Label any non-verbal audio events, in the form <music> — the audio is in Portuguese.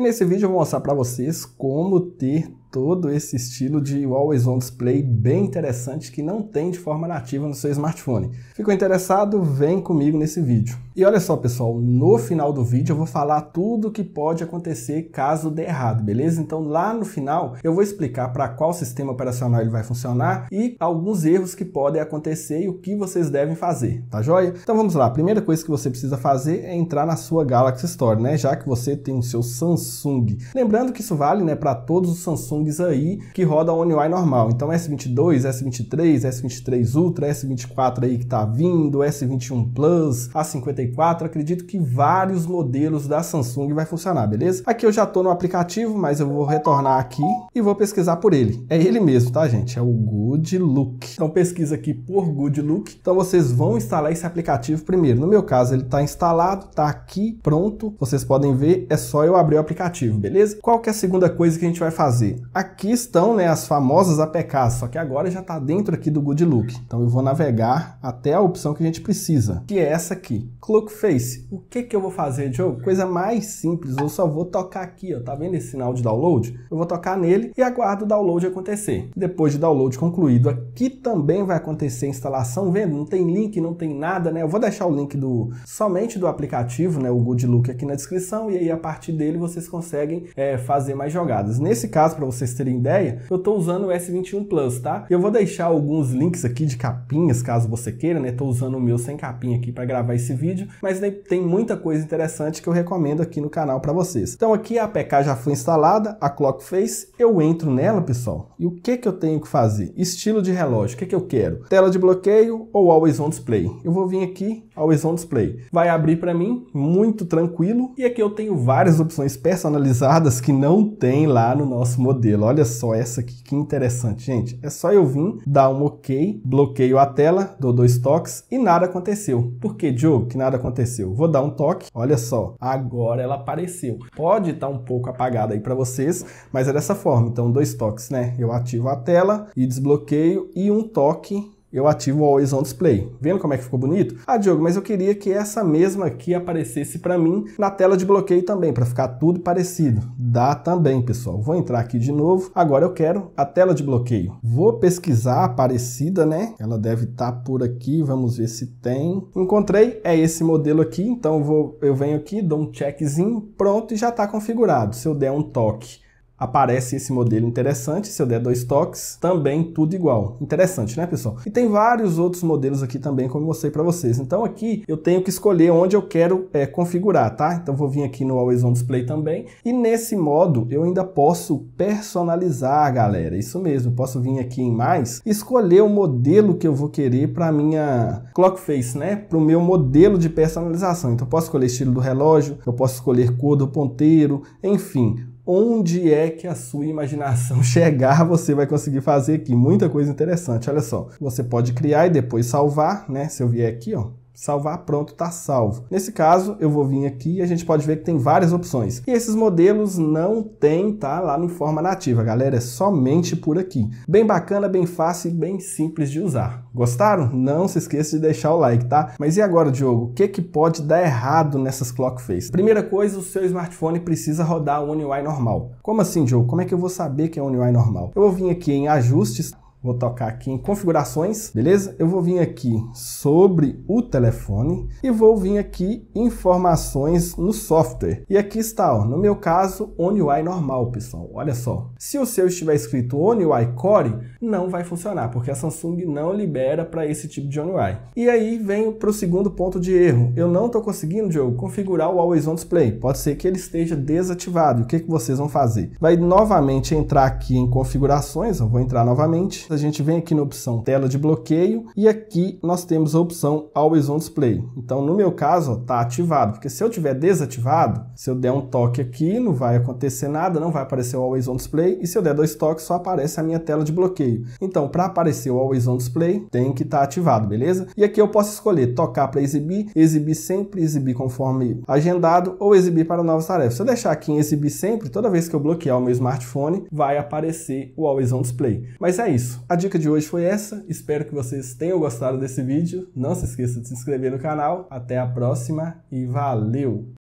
E nesse vídeo eu vou mostrar para vocês como ter todo esse estilo de always on display bem interessante que não tem de forma nativa no seu smartphone. Ficou interessado? Vem comigo nesse vídeo. E olha só, pessoal, no final do vídeo eu vou falar tudo o que pode acontecer caso dê errado, beleza? Então lá no final eu vou explicar para qual sistema operacional ele vai funcionar e alguns erros que podem acontecer e o que vocês devem fazer, tá joia? Então vamos lá. A primeira coisa que você precisa fazer é entrar na sua Galaxy Store, né? Já que você tem o seu Samsung. Lembrando que isso vale, né, para todos os Samsung Samsungs aí que roda UI normal. Então S22, S23, S23 Ultra, S24 aí que tá vindo, S21 Plus, A54, acredito que vários modelos da Samsung vai funcionar, beleza? Aqui eu já tô no aplicativo, mas eu vou retornar aqui e vou pesquisar por ele. É ele mesmo, tá gente? É o Good Look. Então pesquisa aqui por Good Look. Então vocês vão instalar esse aplicativo primeiro. No meu caso ele tá instalado, tá aqui, pronto. Vocês podem ver, é só eu abrir o aplicativo, beleza? Qual que é a segunda coisa que a gente vai fazer? Aqui estão né, as famosas APKs, só que agora já está dentro aqui do Good Look. Então eu vou navegar até a opção que a gente precisa, que é essa aqui, Face. O que, que eu vou fazer, Joe? Coisa mais simples, eu só vou tocar aqui, ó, tá vendo esse sinal de download? Eu vou tocar nele e aguardo o download acontecer. Depois de download concluído, aqui também vai acontecer a instalação, vendo? Não tem link, não tem nada, né? Eu vou deixar o link do somente do aplicativo, né, o Good Look aqui na descrição e aí a partir dele vocês conseguem é, fazer mais jogadas. Nesse caso, para você vocês terem ideia, eu estou usando o S21 Plus, tá? Eu vou deixar alguns links aqui de capinhas, caso você queira, né? Estou usando o meu sem capinha aqui para gravar esse vídeo, mas tem muita coisa interessante que eu recomendo aqui no canal para vocês. Então aqui a APK já foi instalada, a Clock Face, eu entro nela, pessoal, e o que que eu tenho que fazer? Estilo de relógio, o que que eu quero? Tela de bloqueio ou Always On Display? Eu vou vir aqui, Always On Display. Vai abrir para mim, muito tranquilo, e aqui eu tenho várias opções personalizadas que não tem lá no nosso modelo modelo. Olha só essa aqui, que interessante, gente. É só eu vir, dar um OK, bloqueio a tela, dou dois toques e nada aconteceu. Por que, Diogo, que nada aconteceu? Vou dar um toque, olha só, agora ela apareceu. Pode estar tá um pouco apagada aí para vocês, mas é dessa forma. Então, dois toques, né? Eu ativo a tela e desbloqueio e um toque eu ativo o Always On Display. Vendo como é que ficou bonito? Ah, Diogo, mas eu queria que essa mesma aqui aparecesse para mim na tela de bloqueio também, para ficar tudo parecido. Dá também, pessoal. Vou entrar aqui de novo. Agora eu quero a tela de bloqueio. Vou pesquisar a parecida, né? Ela deve estar tá por aqui. Vamos ver se tem. Encontrei. É esse modelo aqui. Então eu, vou, eu venho aqui, dou um checkzinho. Pronto, e já está configurado. Se eu der um toque aparece esse modelo interessante, se eu der dois toques, também tudo igual. Interessante, né, pessoal? E tem vários outros modelos aqui também, como mostrei para vocês. Então aqui eu tenho que escolher onde eu quero é, configurar, tá? Então vou vir aqui no Always On Display também, e nesse modo eu ainda posso personalizar, galera, isso mesmo, posso vir aqui em mais, escolher o modelo que eu vou querer para minha clock face, né? Para o meu modelo de personalização. Então eu posso escolher estilo do relógio, eu posso escolher cor do ponteiro, enfim, onde é que a sua imaginação <laughs> chegar, você vai conseguir fazer aqui muita coisa interessante. Olha só, você pode criar e depois salvar, né? Se eu vier aqui, ó, salvar pronto está salvo. Nesse caso, eu vou vir aqui e a gente pode ver que tem várias opções. E esses modelos não tem, tá? Lá no forma Nativa, galera, é somente por aqui. Bem bacana, bem fácil e bem simples de usar. Gostaram? Não se esqueça de deixar o like, tá? Mas e agora, Diogo, o que, que pode dar errado nessas clock face? Primeira coisa, o seu smartphone precisa rodar a One UI normal. Como assim, Diogo? Como é que eu vou saber que é One UI normal? Eu vou vir aqui em ajustes, Vou tocar aqui em configurações, beleza? Eu vou vir aqui sobre o telefone e vou vir aqui informações no software. E aqui está, ó, no meu caso, One UI normal, pessoal. Olha só. Se o seu estiver escrito One UI Core, não vai funcionar, porque a Samsung não libera para esse tipo de One UI. E aí venho para o segundo ponto de erro. Eu não estou conseguindo, Diogo, configurar o Always On Display. Pode ser que ele esteja desativado. O que, que vocês vão fazer? Vai novamente entrar aqui em configurações, eu vou entrar novamente a gente vem aqui na opção tela de bloqueio e aqui nós temos a opção Always On Display. Então, no meu caso, está ativado, porque se eu tiver desativado, se eu der um toque aqui, não vai acontecer nada, não vai aparecer o Always On Display, e se eu der dois toques, só aparece a minha tela de bloqueio. Então, para aparecer o Always On Display, tem que estar tá ativado, beleza? E aqui eu posso escolher tocar para exibir, exibir sempre, exibir conforme agendado ou exibir para novas tarefas. Se eu deixar aqui em exibir sempre, toda vez que eu bloquear o meu smartphone, vai aparecer o Always On Display. Mas é isso. A dica de hoje foi essa, espero que vocês tenham gostado desse vídeo. Não se esqueça de se inscrever no canal. Até a próxima e valeu!